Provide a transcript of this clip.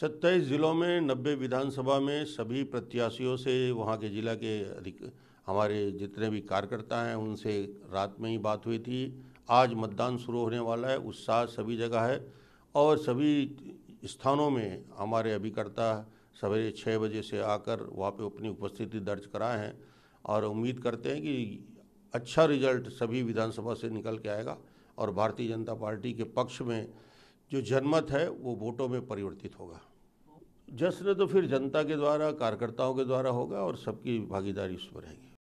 सत्ताईस ज़िलों में नब्बे विधानसभा में सभी प्रत्याशियों से वहाँ के ज़िला के अधिक हमारे जितने भी कार्यकर्ता हैं उनसे रात में ही बात हुई थी आज मतदान शुरू होने वाला है उत्साह सभी जगह है और सभी स्थानों में हमारे अभिकर्ता सवेरे छः बजे से आकर वहाँ पे अपनी उपस्थिति दर्ज कराए हैं और उम्मीद करते हैं कि अच्छा रिजल्ट सभी विधानसभा से निकल के आएगा और भारतीय जनता पार्टी के पक्ष में जो जनमत है वो वोटों में परिवर्तित होगा जश्न तो फिर जनता के द्वारा कार्यकर्ताओं के द्वारा होगा और सबकी भागीदारी उसमें रहेगी